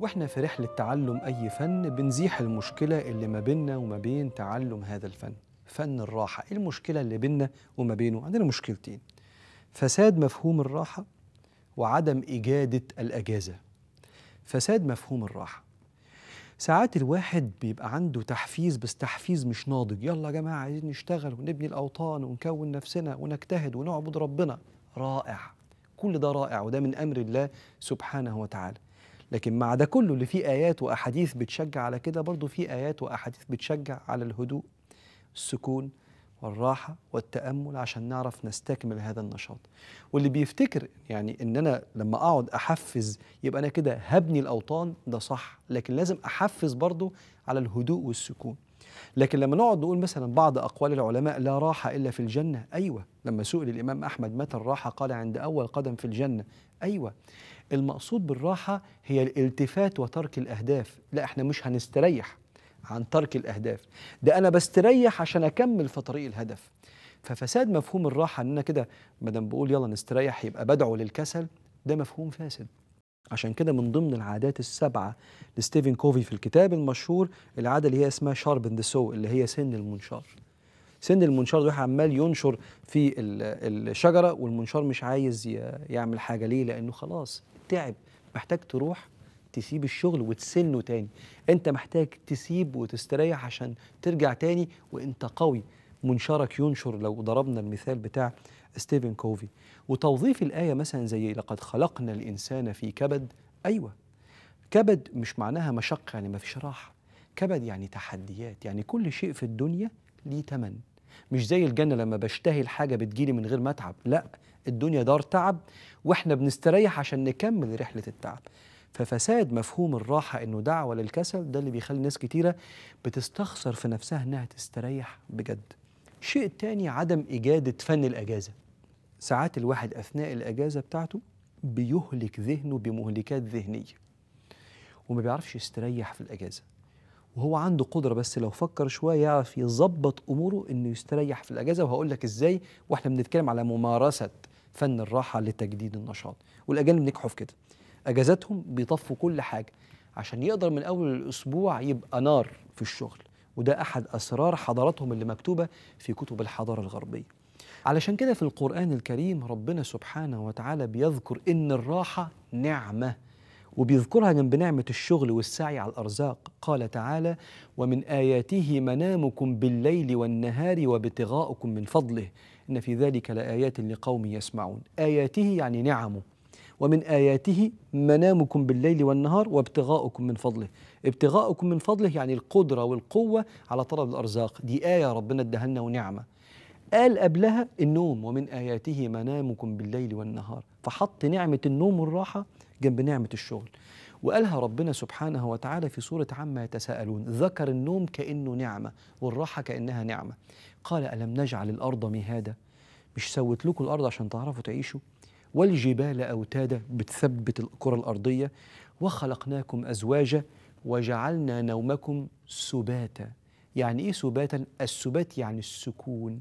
واحنا في رحله تعلم اي فن بنزيح المشكله اللي ما بيننا وما بين تعلم هذا الفن فن الراحه ايه المشكله اللي بيننا وما بينه عندنا مشكلتين فساد مفهوم الراحه وعدم اجاده الاجازه فساد مفهوم الراحه ساعات الواحد بيبقى عنده تحفيز بس تحفيز مش ناضج يلا يا جماعه عايزين نشتغل ونبني الاوطان ونكون نفسنا ونجتهد ونعبد ربنا رائع كل ده رائع وده من امر الله سبحانه وتعالى لكن مع ده كله اللي فيه آيات وأحاديث بتشجع على كده برضه في آيات وأحاديث بتشجع على الهدوء السكون والراحة والتأمل عشان نعرف نستكمل هذا النشاط واللي بيفتكر يعني إن أنا لما أقعد أحفز يبقى أنا كده هبني الأوطان ده صح لكن لازم أحفز برضه على الهدوء والسكون لكن لما نقعد نقول مثلا بعض أقوال العلماء لا راحة إلا في الجنة أيوة لما سئل الإمام أحمد متى الراحة قال عند أول قدم في الجنة أيوة المقصود بالراحة هي الالتفات وترك الأهداف لا احنا مش هنستريح عن ترك الأهداف ده أنا بستريح عشان أكمل في طريق الهدف ففساد مفهوم الراحة أن أنا كده مدام بقول يلا نستريح يبقى بدعو للكسل ده مفهوم فاسد عشان كده من ضمن العادات السبعة لستيفن كوفي في الكتاب المشهور العادة اللي هي اسمها شارب ذا سو اللي هي سن المنشار سن المنشار ده عمال ينشر في الشجره والمنشار مش عايز يعمل حاجه ليه لانه خلاص تعب محتاج تروح تسيب الشغل وتسنه تاني انت محتاج تسيب وتستريح عشان ترجع تاني وانت قوي منشارك ينشر لو ضربنا المثال بتاع ستيفن كوفي وتوظيف الآية مثلا زي لقد خلقنا الإنسان في كبد أيوة كبد مش معناها مشقة يعني ما فيش راحة كبد يعني تحديات يعني كل شيء في الدنيا ليه تمن مش زي الجنه لما بشتهي الحاجه بتجيلي من غير ما اتعب لا الدنيا دار تعب واحنا بنستريح عشان نكمل رحله التعب ففساد مفهوم الراحة إنه دعوة للكسل ده اللي بيخلي ناس كتيرة بتستخسر في نفسها إنها تستريح بجد. شيء تاني عدم إجادة فن الأجازة. ساعات الواحد أثناء الأجازة بتاعته بيهلك ذهنه بمهلكات ذهنية وما بيعرفش يستريح في الأجازة وهو عنده قدرة بس لو فكر شوية يعرف يظبط أموره إنه يستريح في الأجازة وهقول لك إزاي وإحنا بنتكلم على ممارسة فن الراحة لتجديد النشاط والأجانب نجحوا في كده أجازاتهم بيطفوا كل حاجة عشان يقدر من أول الأسبوع يبقى نار في الشغل وده أحد أسرار حضارتهم اللي مكتوبة في كتب الحضارة الغربية علشان كده في القرآن الكريم ربنا سبحانه وتعالى بيذكر إن الراحة نعمة وبيذكرها جنب نعمة الشغل والسعي على الأرزاق قال تعالى ومن آياته منامكم بالليل والنهار وابتغاؤكم من فضله إن في ذلك لآيات لقوم يسمعون آياته يعني نعمه ومن آياته منامكم بالليل والنهار وابتغاؤكم من فضله ابتغاؤكم من فضله يعني القدرة والقوة على طلب الأرزاق دي آية ربنا ادهلنا ونعمة قال قبلها النوم ومن آياته منامكم بالليل والنهار فحط نعمة النوم والراحة جنب نعمة الشغل وقالها ربنا سبحانه وتعالى في سورة عما يتساءلون ذكر النوم كأنه نعمة والراحة كأنها نعمة قال ألم نجعل الأرض مهادا مش سوت لكم الأرض عشان تعرفوا تعيشوا والجبال أوتادا بتثبت الكرة الأرضية وخلقناكم أزواجا وجعلنا نومكم سباتا يعني إيه سباتا؟ السبات يعني السكون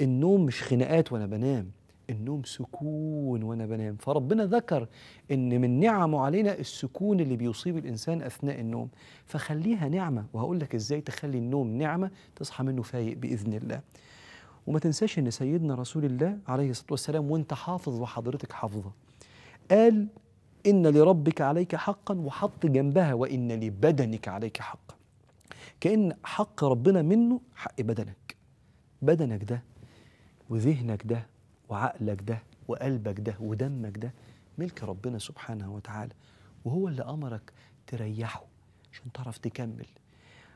النوم مش خناقات وأنا بنام النوم سكون وانا بنام فربنا ذكر ان من نعمه علينا السكون اللي بيصيب الانسان اثناء النوم فخليها نعمه وهقول لك ازاي تخلي النوم نعمه تصحى منه فايق باذن الله وما تنساش ان سيدنا رسول الله عليه الصلاه والسلام وانت حافظ وحضرتك حافظه قال ان لربك عليك حقا وحط جنبها وان لبدنك عليك حقا كان حق ربنا منه حق بدنك بدنك ده وذهنك ده وعقلك ده وقلبك ده ودمك ده ملك ربنا سبحانه وتعالى وهو اللي أمرك تريحه عشان تعرف تكمل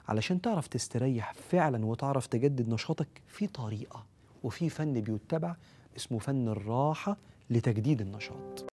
علشان تعرف تستريح فعلا وتعرف تجدد نشاطك في طريقة وفي فن بيتبع اسمه فن الراحة لتجديد النشاط